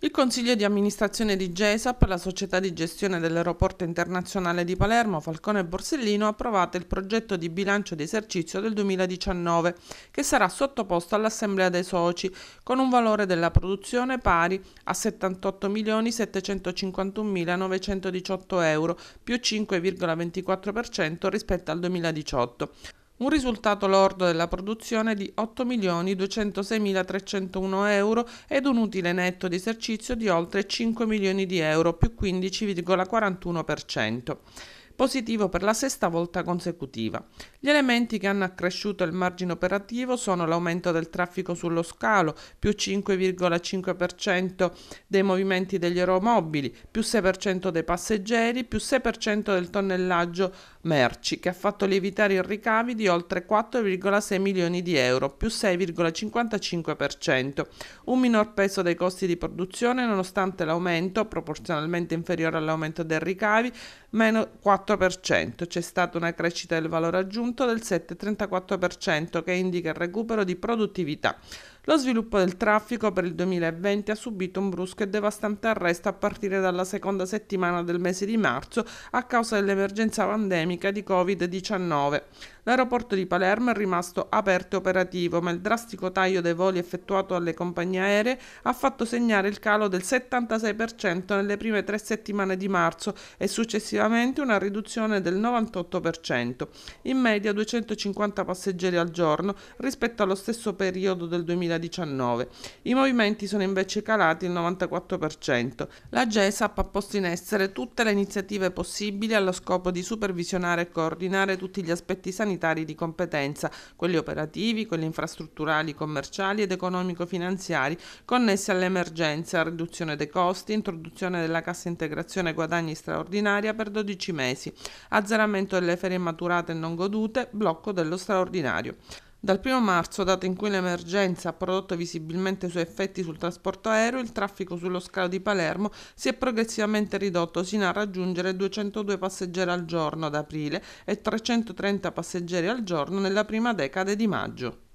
Il consiglio di amministrazione di GESAP, la società di gestione dell'aeroporto internazionale di Palermo, Falcone e Borsellino, ha approvato il progetto di bilancio di esercizio del 2019, che sarà sottoposto all'Assemblea dei soci, con un valore della produzione pari a 78.751.918 euro, più 5,24% rispetto al 2018 un risultato lordo della produzione di 8.206.301 euro ed un utile netto di esercizio di oltre 5 milioni di euro, più 15,41% positivo per la sesta volta consecutiva. Gli elementi che hanno accresciuto il margine operativo sono l'aumento del traffico sullo scalo, più 5,5% dei movimenti degli aeromobili, più 6% dei passeggeri, più 6% del tonnellaggio merci, che ha fatto lievitare i ricavi di oltre 4,6 milioni di euro, più 6,55%. Un minor peso dei costi di produzione nonostante l'aumento, proporzionalmente inferiore all'aumento dei ricavi, meno 4 4%, c'è stata una crescita del valore aggiunto del 7,34% che indica il recupero di produttività. Lo sviluppo del traffico per il 2020 ha subito un brusco e devastante arresto a partire dalla seconda settimana del mese di marzo a causa dell'emergenza pandemica di Covid-19. L'aeroporto di Palermo è rimasto aperto e operativo, ma il drastico taglio dei voli effettuato dalle compagnie aeree ha fatto segnare il calo del 76% nelle prime tre settimane di marzo e successivamente una riduzione del 98%, in media 250 passeggeri al giorno rispetto allo stesso periodo del 2019 2019. I movimenti sono invece calati il 94%. La GESAP ha posto in essere tutte le iniziative possibili allo scopo di supervisionare e coordinare tutti gli aspetti sanitari di competenza, quelli operativi, quelli infrastrutturali, commerciali ed economico-finanziari, connessi all'emergenza, riduzione dei costi, introduzione della cassa integrazione guadagni straordinaria per 12 mesi, azzeramento delle ferie maturate e non godute, blocco dello straordinario. Dal 1 marzo, data in cui l'emergenza ha prodotto visibilmente i suoi effetti sul trasporto aereo, il traffico sullo scalo di Palermo si è progressivamente ridotto sino a raggiungere 202 passeggeri al giorno ad aprile e 330 passeggeri al giorno nella prima decade di maggio.